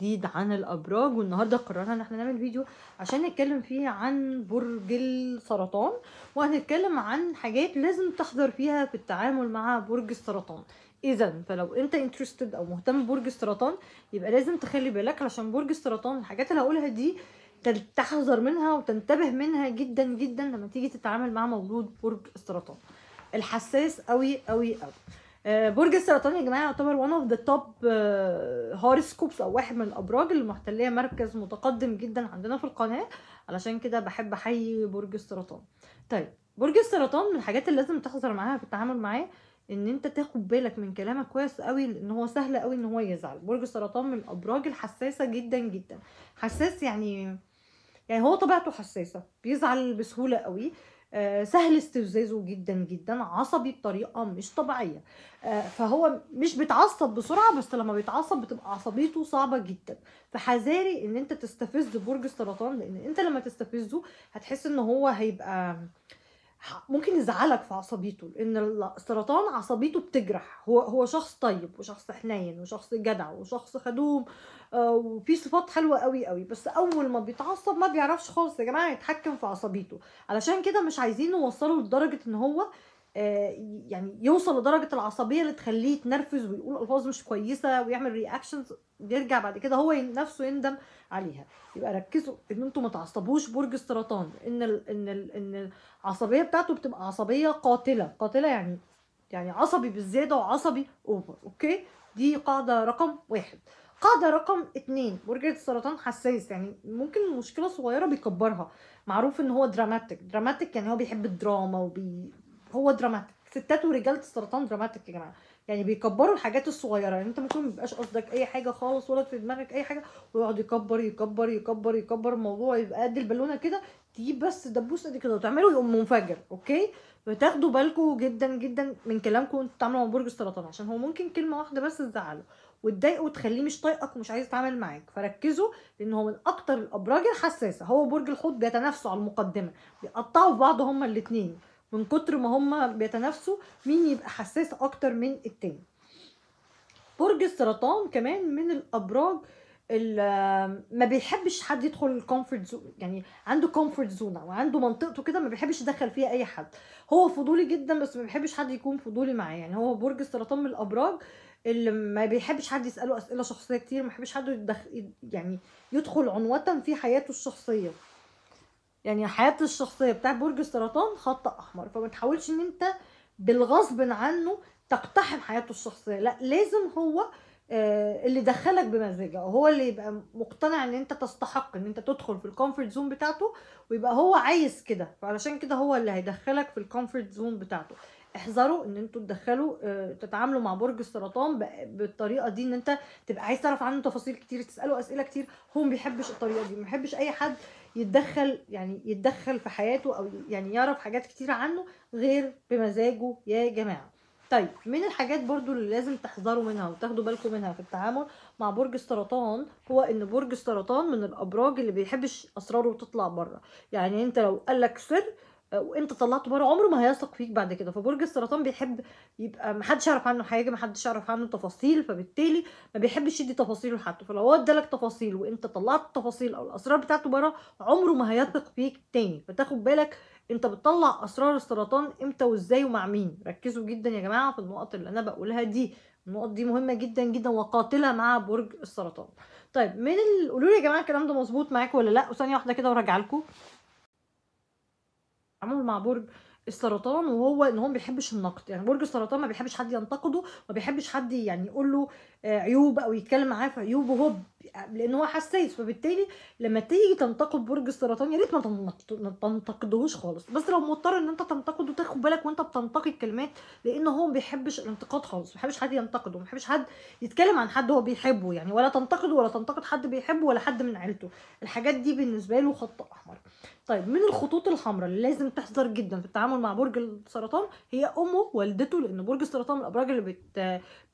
جديد عن الابراج والنهارده قررنا ان احنا نعمل فيديو عشان نتكلم فيه عن برج السرطان وهنتكلم عن حاجات لازم تحذر فيها في التعامل مع برج السرطان اذا فلو انت انترستد او مهتم ببرج السرطان يبقى لازم تخلي بالك عشان برج السرطان الحاجات اللي هقولها دي تحذر منها وتنتبه منها جدا جدا لما تيجي تتعامل مع مولود برج السرطان الحساس قوي قوي قوي آه، برج السرطان يا جماعه يعتبر وان اوف ذا توب هورسكوبس او واحد من الابراج اللي محتليه مركز متقدم جدا عندنا في القناه علشان كده بحب احيي برج السرطان طيب برج السرطان من الحاجات اللي لازم تحذر معاها في التعامل معاه ان انت تاخد بالك من كلامك كويس قوي لان هو سهل قوي ان هو يزعل برج السرطان من الابراج الحساسه جدا جدا حساس يعني يعني هو طبيعته حساسه بيزعل بسهوله قوي آه، سهل استفزازه جدا جدا عصبي بطريقه مش طبيعيه آه، فهو مش بيتعصب بسرعه بس لما بيتعصب بتبقى عصبيته صعبه جدا فحذاري ان انت تستفز برج السرطان لان انت لما تستفزه هتحس ان هو هيبقى ممكن يزعلك في عصبيته لان السرطان عصبيته بتجرح هو هو شخص طيب وشخص حنين وشخص جدع وشخص خدوم آه، وفي صفات حلوه قوي قوي بس اول ما بيتعصب ما بيعرفش خالص يا جماعه يتحكم في عصبيته علشان كده مش عايزين نوصله لدرجه ان هو آه، يعني يوصل لدرجه العصبيه اللي تخليه يتنرفز ويقول الفاظ مش كويسه ويعمل رياكشنز يرجع بعد كده هو نفسه يندم عليها يبقى ركزوا ان انتم ما تعصبوش برج السرطان ان الـ ان الـ ان العصبيه بتاعته بتبقى عصبيه قاتله قاتله يعني يعني عصبي بالزياده وعصبي اوفر اوكي دي قاعده رقم واحد قاعدة رقم اتنين برج السرطان حساس يعني ممكن مشكلة صغيرة بيكبرها معروف ان هو دراماتيك دراماتيك يعني هو بيحب الدراما وبي هو دراماتيك ستات ورجاله السرطان دراماتيك يا جماعه يعني بيكبروا الحاجات الصغيره يعني انت ممكن ما يبقاش قصدك اي حاجه خالص ولا في دماغك اي حاجه ويقعد يكبر يكبر يكبر يكبر الموضوع يبقى قد البالونه كده تجيب بس دبوس قد كده وتعمله يقوم منفجر اوكي فتاخدوا بالكم جدا جدا من كلامكم وانتوا بتتعاملوا مع برج السرطان عشان هو ممكن كلمه واحده بس تزعله وتضايقه وتخليه مش طايقك ومش عايز يتعامل معاك فركزوا لان هو من اكتر الابراج الحساسه هو برج الحوت بيتنافسوا على المقدمه بيقطعوا في بعض هما الاثنين من كتر ما هما بيتنافسوا مين يبقى حساس اكتر من التاني برج السرطان كمان من الابراج ما بيحبش حد يدخل الكومفورت زون يعني عنده كومفورت زون او عنده منطقته كده ما بيحبش يدخل فيها اي حد هو فضولي جدا بس ما بيحبش حد يكون فضولي معاه يعني هو برج السرطان من الابراج اللي ما بيحبش حد يساله اسئله شخصيه كتير ما بيحبش حد يدخل يعني يدخل عنوه في حياته الشخصيه يعني حياه الشخصيه بتاعت برج السرطان خط احمر فما تحاولش ان انت بالغصب عنه تقتحم حياته الشخصيه لا لازم هو آه، اللي دخلك بمزاجه هو اللي يبقى مقتنع ان انت تستحق ان انت تدخل في الكومفورت زون بتاعته ويبقى هو عايز كده فعلشان كده هو اللي هيدخلك في الكومفورت زون بتاعته احذروا ان انتوا تدخلوا آه، تتعاملوا مع برج السرطان بالطريقه دي ان انت تبقى عايز تعرف عنه تفاصيل كتير تساله اسئله كتير هو ما بيحبش الطريقه دي ما بيحبش اي حد يتدخل يعني يتدخل في حياته او يعني يعرف حاجات كتير عنه غير بمزاجه يا جماعه طيب من الحاجات برضو اللي لازم تحذروا منها وتاخدوا بالكم منها في التعامل مع برج السرطان هو ان برج السرطان من الابراج اللي بيحبش اسراره تطلع بره يعني انت لو قالك سر وانت طلعته بره عمره ما هيثق فيك بعد كده فبرج السرطان بيحب يبقى محدش يعرف عنه حاجه محدش يعرف عنه تفاصيل فبالتالي ما بيحبش يدي تفاصيله لحد فلو هو ادالك تفاصيل وانت طلعت التفاصيل او الاسرار بتاعته بره عمره ما هيثق فيك تاني فتاخد بالك انت بتطلع اسرار السرطان امتى وازاي ومع مين ركزوا جدا يا جماعه في النقط اللي انا بقولها دي النقط دي مهمه جدا جدا وقاتله مع برج السرطان طيب من قولوا لي يا جماعه الكلام ده مظبوط معاكم ولا لا وثانيه واحده كده وراجع لكم التعامل مع برج السرطان وهو ان هو ما بيحبش النقد يعني برج السرطان ما بيحبش حد ينتقده ما بيحبش حد يعني يقول له آه، عيوب او يتكلم معاه في عيوبه هو لان هو حساس فبالتالي لما تيجي تنتقد برج السرطان يا ريت ما تنتقدهوش خالص بس لو مضطر ان انت تنتقده تاخد بالك وانت بتنتقد كلمات لان هو ما بيحبش الانتقاد خالص ما بيحبش حد ينتقده ما بيحبش حد يتكلم عن حد هو بيحبه يعني ولا تنتقده ولا تنتقد حد بيحبه ولا حد من عيلته الحاجات دي بالنسبه له خط احمر طيب من الخطوط الحمراء اللي لازم تحذر جدا في التعامل مع برج السرطان هي امه والدته لان برج السرطان من الابراج اللي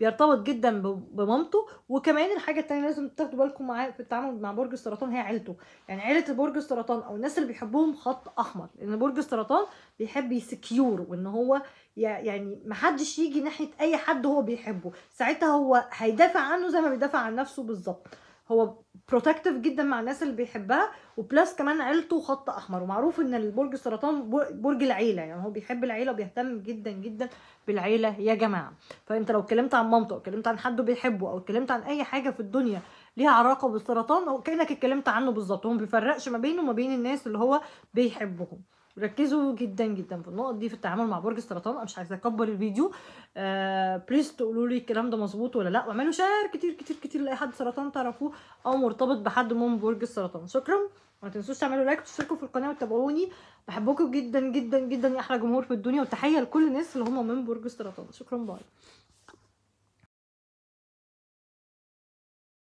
بيرتبط جدا بمامته وكمان الحاجه الثانيه لازم تاخد بالكم معاه في التعامل مع برج السرطان هي عيلته يعني عيله برج السرطان او الناس اللي بيحبوهم خط احمر لان برج السرطان بيحب يسكيور وان هو يعني محدش يجي ناحيه اي حد هو بيحبه ساعتها هو هيدافع عنه زي ما بيدافع عن نفسه بالظبط هو بروتكتيف جدا مع الناس اللي بيحبها وبلس كمان عيلته خط احمر ومعروف ان البرج السرطان برج العيله يعني هو بيحب العيله وبيهتم جدا جدا بالعيله يا جماعه فانت لو اتكلمت عن مامته او اتكلمت عن حد بيحبه او اتكلمت عن اي حاجه في الدنيا ليها علاقه بالسرطان او كانك اتكلمت عنه بالظبط هو ما بيفرقش ما بينه وما بين الناس اللي هو بيحبهم ركزوا جدا جدا في النقط دي في التعامل مع برج السرطان انا مش عايزه اكبر الفيديو آه بليز تقولوا لي الكلام ده مظبوط ولا لا واعملوا شير كتير كتير كتير لاي حد سرطان تعرفوه او مرتبط بحد من برج السرطان شكرا ما تنسوش تعملوا لايك وتشتركوا في القناه وتتابعوني بحبكم جدا جدا جدا يا احلى جمهور في الدنيا وتحيه لكل الناس اللي هم من برج السرطان شكرا باي